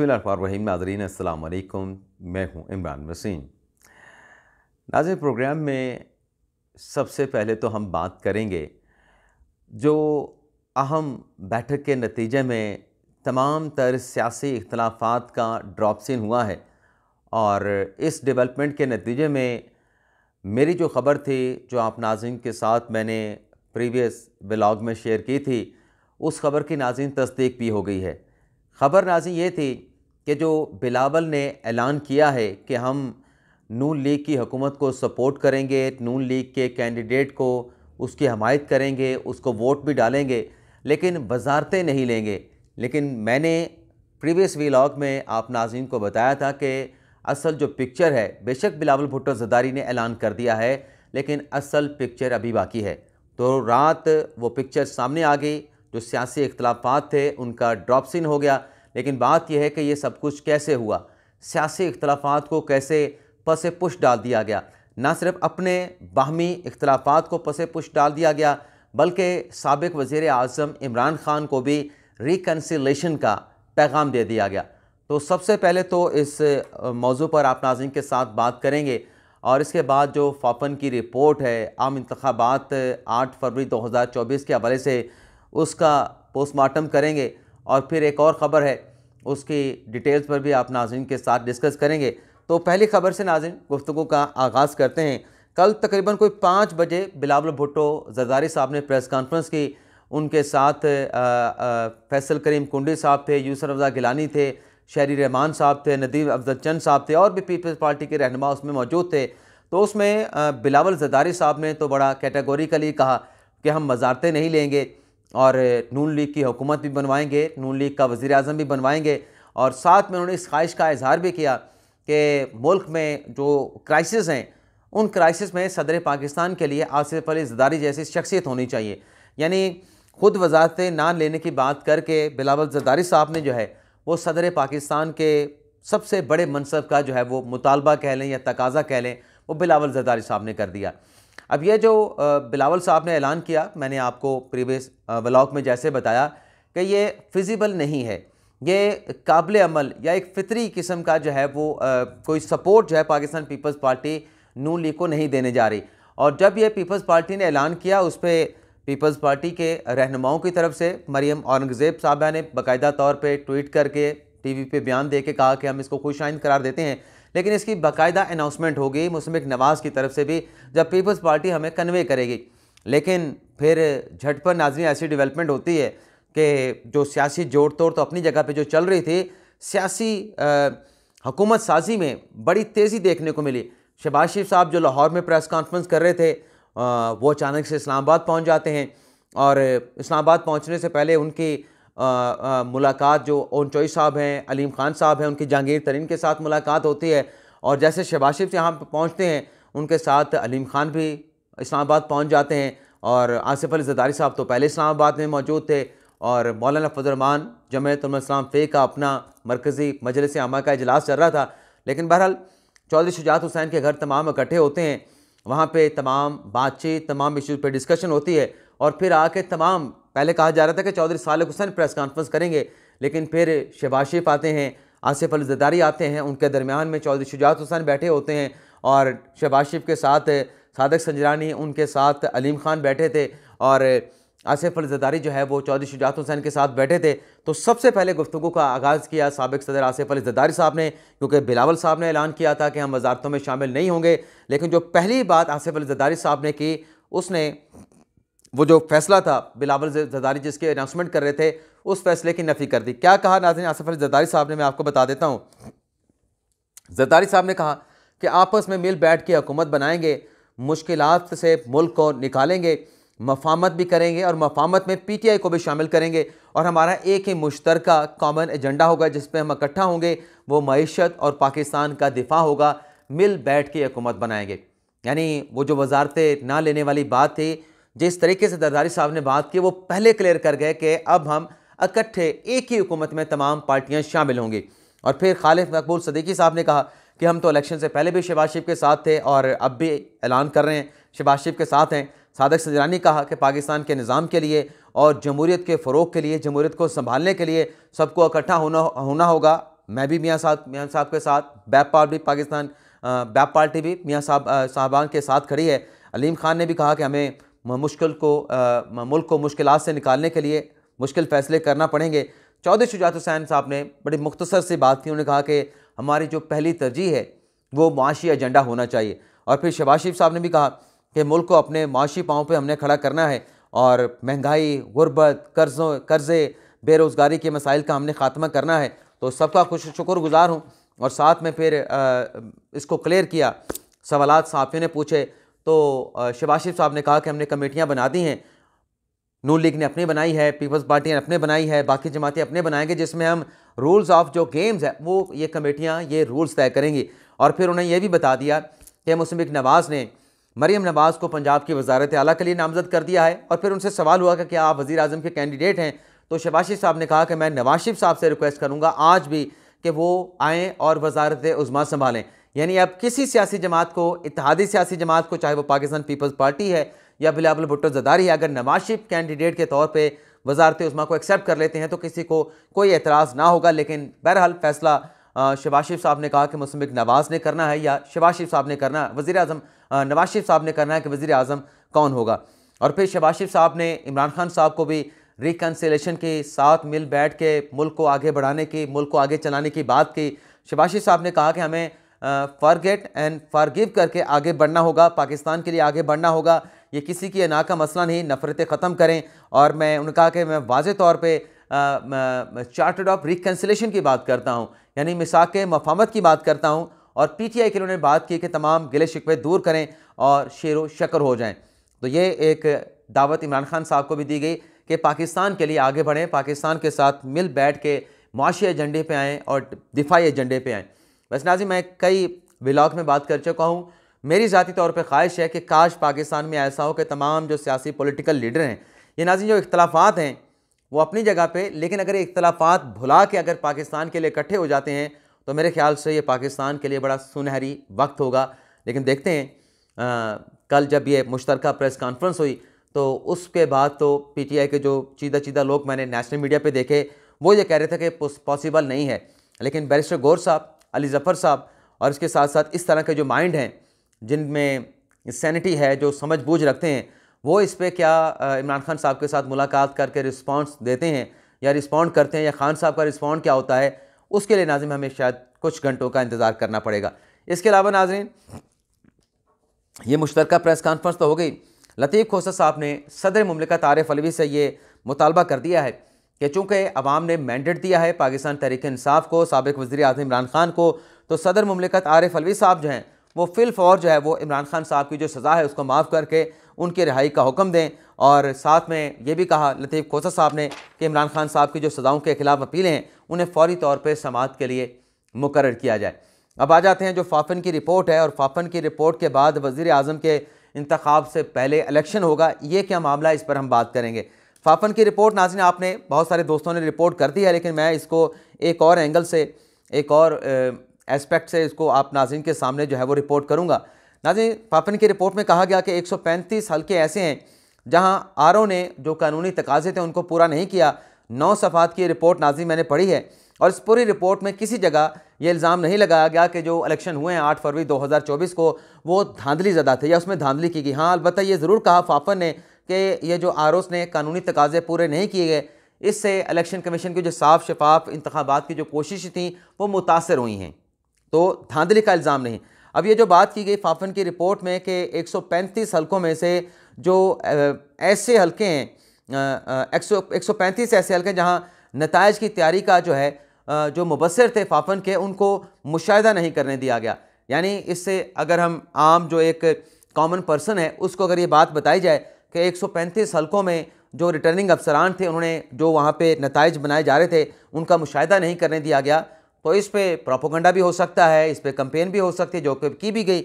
रहीम नाजरीन अल्लाम मैं हूँ इमरान वसीम नाज प्रोग्राम में सबसे पहले तो हम बात करेंगे जो अहम बैठक के नतीजे में तमाम तर सियासी इख्तलाफात का ड्रॉपसिन हुआ है और इस डेवलपमेंट के नतीजे में मेरी जो ख़बर थी जो आप नाजिन के साथ मैंने प्रीवियस ब्लॉग में शेयर की थी उस खबर की नाजिन तस्दीक भी हो गई है ख़बर नाजी ये थी कि जो बिलावल ने ऐलान किया है कि हम नून लीग की हुकूमत को सपोर्ट करेंगे नून लीग के कैंडिडेट को उसकी हमायत करेंगे उसको वोट भी डालेंगे लेकिन वजारतें नहीं लेंगे लेकिन मैंने प्रीवियस वीलॉग में आप नाजीन को बताया था कि असल जो पिक्चर है बेशक बिलावल भुट्टो जदारी ने ऐलान कर दिया है लेकिन असल पिक्चर अभी बाकी है तो रात वो पिक्चर सामने आ गई जो सियासी इख्तलाफात थे उनका ड्रॉपसिन हो गया लेकिन बात यह है कि ये सब कुछ कैसे हुआ सियासी इख्तलाफात को कैसे पसे पुश डाल दिया गया ना सिर्फ अपने बाहमी इख्तलाफात को पसे पुश डाल दिया गया बल्कि सबक वज़ी अजम इमरान ख़ान को भी रिकनसिलेशन का पैगाम दे दिया गया तो सबसे पहले तो इस मौजू पर आप नाजिम के साथ बात करेंगे और इसके बाद जो फापन की रिपोर्ट है आम इंतबात आठ फरवरी दो हज़ार चौबीस के हवाले से उसका पोस्टमार्टम करेंगे और फिर एक और ख़बर है उसकी डिटेल्स पर भी आप नाजिन के साथ डिस्कस करेंगे तो पहली खबर से नाजिन गुफ्तु का आगाज़ करते हैं कल तकरीबन कोई पाँच बजे बिलावल भुट्टो जरदारी साहब ने प्रेस कॉन्फ्रेंस की उनके साथ फैसल करीम कुंडी साहब थे यूसर अफजा गिलानी थे शहरी रहमान साहब थे नदीम अफजल चंद साहब थे और भी पीपल्स पार्टी के रहनमा उसमें मौजूद थे तो उसमें बिलावल जदारी साहब ने तो बड़ा कैटेगोरिकली कहा कि हम मजारतें नहीं लेंगे और नून लीग की हुकूमत भी बनवाएंगे नून लीग का वज़ी अजम भी बनवाएंगे और साथ में उन्होंने इस ख्वाहिश का इजहार भी किया कि मुल्क में जो क्राइसिस हैं उन क्राइसिस में सदर पाकिस्तान के लिए आसिफ अली जदारी जैसी शख्सियत होनी चाहिए यानी ख़ुद वजारत ना लेने की बात करके बिलावल जदारी साहब ने जो है वो सदर पाकिस्तान के सबसे बड़े मनसब का जो है वो मुतालबा कह लें या तकाजा कह लें वो बिलावल जदारी साहब ने कर दिया अब यह जो बिलावल साहब ने ऐलान किया मैंने आपको प्रीवियस ब्लॉग में जैसे बताया कि ये फिजिबल नहीं है ये काबिल अमल या एक फितरी किस्म का जो है वो कोई सपोर्ट जो है पाकिस्तान पीपल्स पार्टी नू लीग को नहीं देने जा रही और जब ये पीपल्स पार्टी ने ऐलान किया उस पर पीपल्स पार्टी के रहनुमाओं की तरफ से मरियम औरंगज़ेब साहबा ने बाकायदा तौर पर ट्वीट करके टी वी पर बयान दे के कहा कि हम इसको खुश आइंद करार देते हैं लेकिन इसकी बाकायदा अनाउंसमेंट होगी मुस्लिम नवाज़ की तरफ से भी जब पीपल्स पार्टी हमें कन्वे करेगी लेकिन फिर झट पर नाजरी ऐसी डेवलपमेंट होती है कि जो सियासी जोड़ तोड़ तो अपनी जगह पर जो चल रही थी सियासी हुकूमत साजी में बड़ी तेज़ी देखने को मिली शहबाज शरीफ साहब जो लाहौर में प्रेस कॉन्फ्रेंस कर रहे थे आ, वो अचानक से इस्लामाबाद पहुंच जाते हैं और इस्लामाबाद पहुंचने से पहले उनकी मुलाकात जो ओन चोई साहब हैं अलीम ख़ान साहब हैं उनकी जहांगीर तरीन के साथ मुलाकात होती है और जैसे शबाशिफ यहाँ पर पहुँचते हैं उनके साथ अलीम ख़ान भी इस्लामाबाद पहुँच जाते हैं और आसिफ अली जदारी साहब तो पहले इस्लामाबाद में मौजूद थे और मौलाना फजरमान जमयतलाम फ़े का अपना मरकज़ी मजलिस आमा का इजलास चल रहा था लेकिन बहरहाल चौधरी शुजात हुसैन के घर तमाम इकट्ठे होते हैं वहाँ पे तमाम बातचीत तमाम इशूज़ पे डिस्कशन होती है और फिर आके तमाम पहले कहा जा रहा था कि चौधरी सालक हुसैन प्रेस कॉन्फ्रेंस करेंगे लेकिन फिर शहबाज शरीफ आते हैं आसिफ अल जदारी आते हैं उनके दरमियान में चौधरी शुजात हुसैन बैठे होते हैं और शहबाज शरीफ के साथ सादक संजरानी उनके साथ अलीम खान बैठे थे और आसिफ अलजदारी जो है वो चौधरी शुजात हुसैन के साथ बैठे थे तो सबसे पहले गुफ्तु का आगाज़ किया सबक सदर आसिफ अलजदारी जदारी साहब ने क्योंकि बिलावल साहब ने ऐलान किया था कि हम वजारतों में शामिल नहीं होंगे लेकिन जो पहली बात आसिफ अल जदारी साहब ने की उसने वो जो फैसला था बिलावल जदारी जिसके अनाउंसमेंट कर रहे थे उस फैसले की नफ़ी कर दी क्या कहा नाजन आसफ अली जदारी साहब ने मैं आपको बता देता हूँ जदारी साहब ने कहा कि आपस में मिल बैठ के हुकूमत बनाएंगे मुश्किल से मुल्क को निकालेंगे मफामत भी करेंगे और मफामत में पी टी आई को भी शामिल करेंगे और हमारा एक ही मुश्तर कॉमन एजेंडा होगा जिस पर हम इकट्ठा होंगे वो मीशत और पाकिस्तान का दिफा होगा मिल बैठ के हुकूमत बनाएंगे यानी वो जो वजारतें ना लेने वाली बात थी जिस तरीके से दरदारी साहब ने बात की वो पहले क्लियर कर गए कि अब हम इकट्ठे एक ही हुकूमत में तमाम पार्टियाँ शामिल होंगी और फिर खालिफ मकबूल सदीकी साहब ने कहा कि हम तो इलेक्शन से पहले भी शहबाज शरीफ के साथ थे और अब भी ऐलान कर रहे हैं शहबाज शरीफ के साथ हैं सादक सजरानी कहा कि पाकिस्तान के निज़ाम के लिए और जमहूरीत के फ़रोग के लिए जमहूरीत को संभालने के लिए सबको इकट्ठा होना होना होगा मैं भी मियाँ साहब मियाँ साहब के साथ बैप पार्टी पाकिस्तान बैप पार्टी भी मियाँ साहब साहबान के साथ खड़ी है अलीम खान ने भी कहा कि हमें मुश्किल को मुल्क को मुश्किल से निकालने के लिए मुश्किल फैसले करना पड़ेंगे चौधरी शुजात हुसैन साहब ने बड़ी मुख्तसर सी बात की उन्होंने कहा कि हमारी जो पहली तरजीह है वो माशी एजेंडा होना चाहिए और फिर शबाज शरीफ साहब ने भी कहा कि मुल्क को अपने माशी पाँव पर हमने खड़ा करना है और महंगाई गुरबत कर्ज़ों कर्ज़े बेरोज़गारी के मसाइल का हमने खात्मा करना है तो सबका खुश शुक्र गुज़ार हूँ और साथ में फिर आ, इसको क्लियर किया सवाल साफियों ने पूछे तो शिवाशिफ साहब ने कहा कि हमने कमेटियाँ बना दी हैं नू लीग ने अपनी बनाई है पीपल्स पार्टी ने अपने बनाई है बाकी जमातें अपने बनाएंगे जिसमें हम रूल्स ऑफ जो गेम्स है वो ये कमेटियाँ ये रूल्स तय करेंगी और फिर उन्हें यह भी बता दिया कि मुस्लिम नवाज़ ने मरीम नवाज़ को पंजाब की वजारत आला के लिए नामजद कर दिया है और फिर उनसे सवाल हुआ कि क्या आप वज़ी अजम के कैंडिडेट हैं तो शबाशिफ साहब ने कहा कि मैं नवाज शरीफ साहब से रिक्वेस्ट करूँगा आज भी कि वो आएँ और वजारत उज़मा संभालें यानी आप किसी सियासी जमात को इतिहादी सियासी जमात को चाहे वो पाकिस्तान पीपल्स पार्टी है या बिलावल भुट्टो जदारी है अगर नवाज शरीफ कैंडिडेट के तौर पर वजारत उस्मा को एक्सेप्ट कर लेते हैं तो किसी को कोई एतराज़ ना होगा लेकिन बहरहाल फैसला शबाज शरीफ साहब ने कहा कि मुसमिक नवाज़ ने करना है या शबाज शरीफ साहब ने करना है वज़ी अजम नवाज शरीफ साहब ने करना है कि वज़ी अजम कौन होगा और फिर शबाज शरीफ साहब ने इमरान खान साहब को भी रिकनसिलेशन के साथ मिल बैठ के मुल्क को आगे बढ़ाने की मुल्क को आगे चलाने की बात की शबाज शरीफ साहब ने कहा कि हमें फॉरगेट एंड फॉरगिव करके आगे बढ़ना होगा पाकिस्तान के लिए आगे बढ़ना होगा ये किसी की अना का मसला नहीं नफ़रतें ख़त्म करें और मैं उनका कि मैं वाज तौर पर चार्टर्ड ऑफ रिकन्सलेशन की बात करता हूँ यानी मिसाक मफामत की बात करता हूँ और पी टी आई के उन्होंने बात की कि तमाम गिले शिकवे दूर करें और शेर व शक्र हो जाएँ तो ये एक दावत इमरान खान साहब को भी दी गई कि पाकिस्तान के लिए आगे बढ़ें पाकिस्तान के साथ मिल बैठ के माशी एजेंडे पर आएँ और दिफाई एजेंडे पर आएँ बस नाजी मैं कई ब्लॉग में बात कर चुका हूँ मेरी ज़ाती तौर पर ख्वाहिश है कि काश पाकिस्तान में ऐसा हो कि तमाम जो सियासी पोलिटिकल लीडर हैं ये नाजी जो इख्तलाफात हैं वो अपनी जगह पर लेकिन अगर इख्तलाफात भुला के अगर पाकिस्तान के लिए इकट्ठे हो जाते हैं तो मेरे ख्याल से ये पाकिस्तान के लिए बड़ा सुनहरी वक्त होगा लेकिन देखते हैं आ, कल जब ये मुश्तरक प्रेस कॉन्फ्रेंस हुई तो उसके बाद तो पी टी आई के जो चीदा चीदा लोग मैंने नेशनल मीडिया पर देखे वो ये कह रहे थे कि पॉसिबल नहीं है लेकिन बैरिस्टर गौर साहब अली ज़फ़र साहब और इसके साथ साथ इस तरह के जो माइंड हैं जिनमें सैनिटी है जो समझ बूझ रखते हैं वो इस पर क्या इमरान खान साहब के साथ मुलाकात करके रिस्पॉन्स देते हैं या रिस्पॉन्ड करते हैं या खान साहब का रिस्पॉन्ड क्या होता है उसके लिए नाजिम हमें शायद कुछ घंटों का इंतज़ार करना पड़ेगा इसके अलावा नाजरीन ये मुश्तर प्रेस कॉन्फ्रेंस तो हो गई लतीफ़ खोसा साहब ने सदर ममलिका तारफ़ अलवी से ये मुतालबा कर दिया है कि चूँकि अवाम ने मैंडेट दिया है पाकिस्तान तहरीक इंसाफ को सबक वजी अजम इमरान खान को तो सदर ममलिकत आरिफ अलवी साहब जो हैं वो फिल फौर जो है वो इमरान खान साहब की जो सज़ा है उसको माफ़ करके उनकी रिहाई का हुक्म दें और साथ में ये भी कहा लतीफ़ खोसा साहब ने कि इमरान खान साहब की जो सज़ाओं के ख़िलाफ़ अपीलें हैं उन्हें फौरी तौर पर समात के लिए मुकर किया जाए अब आ जाते हैं जो फाफन की रिपोर्ट है और फाफन की रिपोर्ट के बाद वज़ी अजम के इंतखब से पहले इलेक्शन होगा ये क्या मामला है इस पर हम बात करेंगे फाफन की रिपोर्ट नाजिन आपने बहुत सारे दोस्तों ने रिपोर्ट कर दी है लेकिन मैं इसको एक और एंगल से एक और एस्पेक्ट से इसको आप नाजिन के सामने जो है वो रिपोर्ट करूँगा नाजिन फाफन की रिपोर्ट में कहा गया कि एक हल्के ऐसे हैं जहाँ आर ने जो कानूनी तकाजे थे उनको पूरा नहीं किया नौ सफ़ात की रिपोर्ट नाजिन मैंने पढ़ी है और इस पूरी रिपोर्ट में किसी जगह ये इल्ज़ाम नहीं लगाया गया कि जो इलेक्शन हुए हैं आठ फरवरी 2024 को वो धांधली ज़दा थे या उसमें धांधली की गई हाँ अलबत्त ये ज़रूर कहा फाफन ने कि ये जो आर ओस ने कानूनी तकाजे पूरे नहीं किए गए इससे इलेक्शन कमीशन की जो साफ शफाफ इंतबात की जो कोशिशें थी वो मुतासर हुई हैं तो धांधली का इल्ज़ाम नहीं अब ये जो बात की गई फाफन की रिपोर्ट में कि 135 हलकों में से जो ऐसे हलके हैं एक सौ पैंतीस ऐसे हलके हैं जहाँ नतज की तैयारी का जो है जो मुबसर थे फाफन के उनको मुशाह नहीं करने दिया गया यानी इससे अगर हम आम जो एक कॉमन पर्सन है उसको अगर ये बात बताई जाए कि 135 हलकों में जो रिटर्निंग अफसरान थे उन्होंने जो वहाँ पे नतज बनाए जा रहे थे उनका मुशाह नहीं करने दिया गया तो इस पर प्रोपोगंडा भी हो सकता है इस पर कंपेन भी हो सकती है जो की भी गई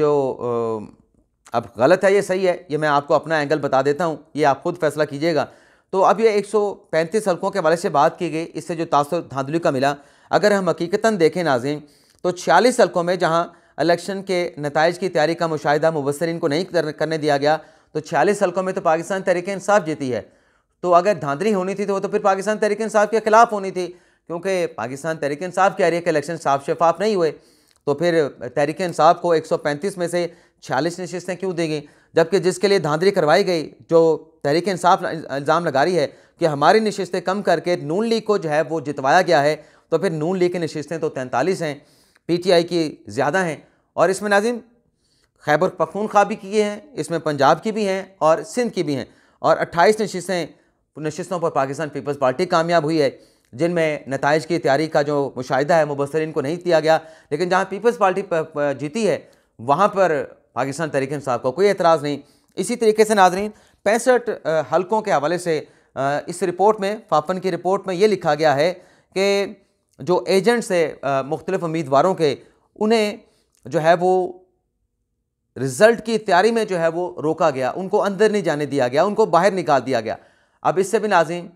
जो अब गलत है ये सही है ये मैं आपको अपना एंगल बता देता हूँ ये आप खुद फैसला कीजिएगा तो अब ये 135 हलकों के हवाले से बात की गई इससे जो तासर धांधली का मिला अगर हम हकीकता देखें नाजिम तो छियालीस हलकों में जहाँ इलेक्शन के नतज की तैयारी का मुशाह मुबसरीन को नहीं करने दिया गया तो छियालीस हल्कों में तो पाकिस्तान तहरीक इंसाफ जीती है तो अगर धांधली होनी थी तो वो तो फिर पाकिस्तान तहरीक इंसाफ के खिलाफ होनी थी क्योंकि पाकिस्तान तहरीक इंसाफ कह रही है कि इलेक्शन साफ शफाफ नहीं हुए तो फिर तहरीक इंसाफ को 135 में से छियालीस नशस्तें क्यों दी गई जबकि जिसके लिए धांधली करवाई गई जो तहरीक इंसाफ इल्ज़ाम लगा रही है कि हमारी नशस्तें कम करके नून लीग को जो है वो जितवाया गया है तो फिर नून लीग की नशस्तें तो तैंतालीस हैं आई की ज़्यादा हैं और इसमें नाजिम खैबर पखूनखा भी किए हैं इसमें पंजाब की भी हैं और सिंध की भी हैं और अट्ठाईस नशस्तें नशस्तों पर पाकिस्तान पीपल्स पार्टी कामयाब हुई है जिनमें नतज की तैयारी का जो मुशाह है मुबसरीन को नहीं दिया गया लेकिन जहाँ पीपल्स पार्टी जीती है वहाँ पर पाकिस्तान तहरीक साहब को कोई एतराज़ नहीं इसी तरीके से नाजरीन पैंसठ हलकों के हवाले से इस रिपोर्ट में फाफन की रिपोर्ट में ये लिखा गया है कि जो एजेंट्स है मुख्तलिफ उम्मीदवारों के उन्हें जो है वो रिजल्ट की तैयारी में जो है वो रोका गया उनको अंदर नहीं जाने दिया गया उनको बाहर निकाल दिया गया अब इससे भी नाजिम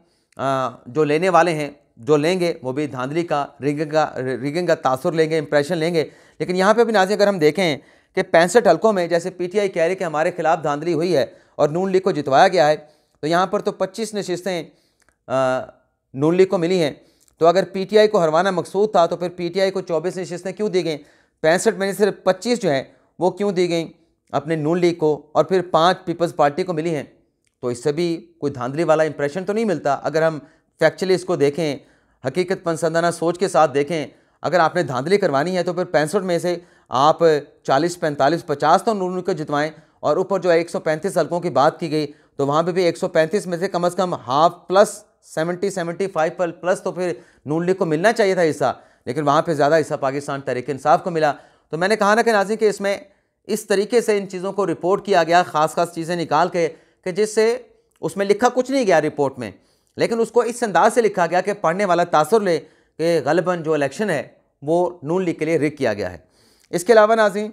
जो लेने वाले हैं जो लेंगे वो भी धांधली का रिगिंग का रिगिंग का तासर लेंगे इंप्रेशन लेंगे लेकिन यहाँ पे भी नाजिम अगर हम देखें कि पैंसठ हलकों में जैसे पी टी आई कह रही कि हमारे खिलाफ धांधली हुई है और नून लीग को जितवाया गया है तो यहाँ पर तो पच्चीस नशस्तें नून लीग को मिली हैं तो अगर पी टी आई को हरवाना मकसूद था तो फिर पी टी आई को चौबीस नशस्तें क्यों दी गई पैंसठ में सिर्फ पच्चीस जो हैं वो क्यों दी गई अपने नून लीग को और फिर पाँच पीपल्स पार्टी को मिली हैं तो इससे भी कोई धांधली वाला इंप्रेशन तो नहीं मिलता अगर हम फैक्चुअली इसको देखें हकीकत पसंदाना सोच के साथ देखें अगर आपने धांधली करवानी है तो फिर पैंसठ में से आप चालीस पैंतालीस पचास तो नून को जितवाएं और ऊपर जो है एक हल्कों की बात की गई तो वहाँ पर भी एक में से कम अज़ कम हाफ प्लस सेवेंटी फाइव पर प्लस तो फिर नून लीग को मिलना चाहिए था हिस्सा लेकिन वहाँ पे ज़्यादा हिस्सा पाकिस्तान तरीके इंसाफ को मिला तो मैंने कहा ना कि नाजी कि इसमें इस तरीके से इन चीज़ों को रिपोर्ट किया गया ख़ास ख़ास चीज़ें निकाल के कि जिससे उसमें लिखा कुछ नहीं गया रिपोर्ट में लेकिन उसको इस अंदाज से लिखा गया कि पढ़ने वाला तासर ले कि गलबन जो इलेक्शन है वो नून लीग के लिए रिक किया गया है इसके अलावा नाजी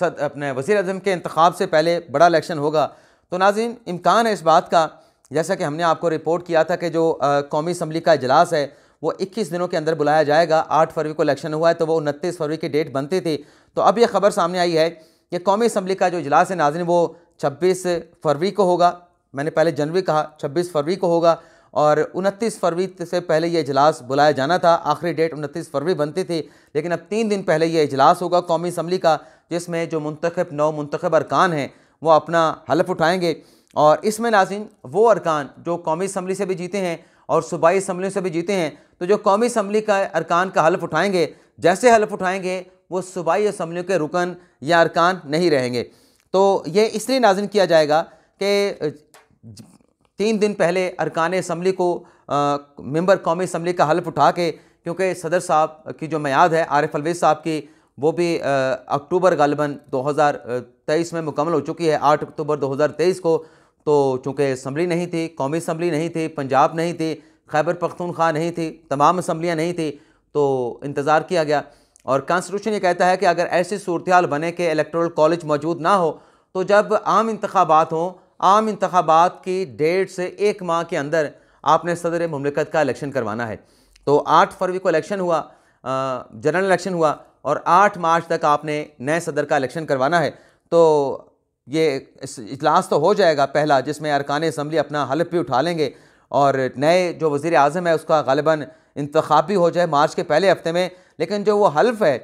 सद अपने वज़ी अजम के इंतब से पहले बड़ा इलेक्शन होगा तो नाजिन इम्कान है इस बात का जैसा कि हमने आपको रिपोर्ट किया था कि जो कौमी असम्बली का अजलास है वो 21 दिनों के अंदर बुलाया जाएगा 8 फरवरी को इलेक्शन हुआ है तो वो उनतीस फरवरी की डेट बनते थे तो अब यह खबर सामने आई है कि कौमी असम्बली का जो इजलास है नाजन वो छब्बीस फरवरी को होगा मैंने पहले जनवरी कहा छब्बीस फरवरी को होगा और उनतीस फरवरी से पहले यह इजलास बुलाया जाना था आखिरी डेट उनतीस फरवरी बनती थी लेकिन अब तीन दिन पहले यह इजलास होगा कौमी असम्बली का जिसमें जो मंतखब नौ मंतखब अरकान हैं वो अपना हलफ उठाएंगे और इसमें नाजिन वो अरकान जो कौमी असम्बली से भी जीते हैं और सूबाई इसम्बलियों से भी जीते हैं तो जो कौमी इसम्बली का अरकान का हल्फ उठाएंगे जैसे हल्फ उठाएंगे वो सूबाई इसम्बलियों के रुकन या अरकान नहीं रहेंगे तो ये इसलिए नाजन किया जाएगा कि तीन दिन पहले अरकान इसम्बली को आ, मेंबर कौमी इसम्बली का हल्फ उठा के क्योंकि सदर साहब की जो मैाद है आरिफ अलवेज साहब की वो भी अक्टूबर गालबन 2023 में मुकम्मल हो चुकी है 8 अक्टूबर 2023 को तो चूँकि असम्बली नहीं थी कौमी असम्बली नहीं थी पंजाब नहीं थी खैबर पख्तूनख्वा नहीं थी तमाम असम्बलियाँ नहीं थी तो इंतज़ार किया गया और कॉन्स्टिट्यूशन ये कहता है कि अगर ऐसी सूरत बने कि इलेक्ट्रल कॉलेज मौजूद ना हो तो जब आम इंतबात हों आम इंतबात की डेट से एक माह के अंदर आपने सदर ममलिकत का इलेक्शन करवाना है तो आठ फरवरी को इलेक्शन हुआ जनरल इलेक्शन हुआ और आठ मार्च तक आपने नए सदर का इलेक्शन करवाना है तो ये इजलास तो हो जाएगा पहला जिसमें अरकान इसम्बली अपना हलफ भी उठा लेंगे और नए जो वज़ी अजम है उसका गालबा इंतखा भी हो जाए मार्च के पहले हफ्ते में लेकिन जो वो हल्फ है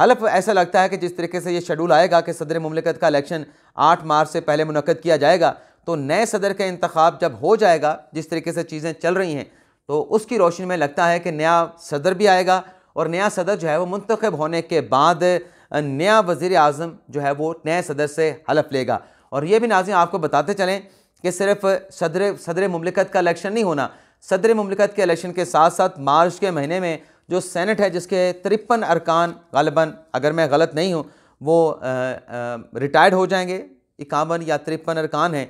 हल्फ ऐसा लगता है कि जिस तरीके से ये शेड्यूल आएगा कि सदर ममलिकत का इलेक्शन आठ मार्च से पहले मुनद किया जाएगा तो नए सदर का इंतखब जब हो जाएगा जिस तरीके से चीज़ें चल रही हैं तो उसकी रोशनी में लगता है कि नया सदर भी आएगा और नया सदर जो है वो मंतखब होने के बाद नया वजीर अजम जो है वो नए सदर से हलफ लेगा और ये भी नाजिम आपको बताते चलें कि सिर्फ सदर सदर ममलिकत का इलेक्शन नहीं होना सदर ममलिकत के इलेक्शन के साथ साथ मार्च के महीने में जो सैनट है जिसके तिरपन अरकान गलबा अगर मैं गलत नहीं हूँ वो रिटायर्ड हो जाएंगे इक्यावन या तिरपन अरकान हैं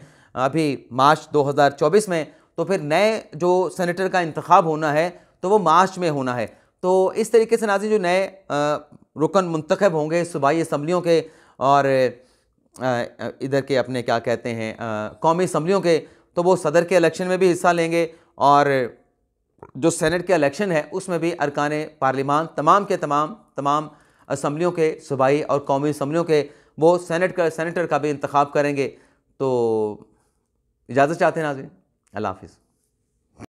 अभी मार्च 2024 में तो फिर नए जो सेनेटर का इंतखब होना है तो वो मार्च में होना है तो इस तरीके से नाजी जो नए रुकन मंतखब होंगे सूबाई इसम्बलियों के और इधर के अपने क्या कहते हैं कौमी इसम्बलियों के तो वो सदर के इलेक्शन में भी हिस्सा लेंगे और जो सेनेट के इलेक्शन है उसमें भी अरकान पार्लिमान तमाम के तमाम तमाम असम्बलियों के सूबाई और कौमी असम्बलियों के वो सेनेट का सेनेटर का भी इंतखब करेंगे तो इजाज़त चाहते हैं नाजी अल्लाह हाफिज़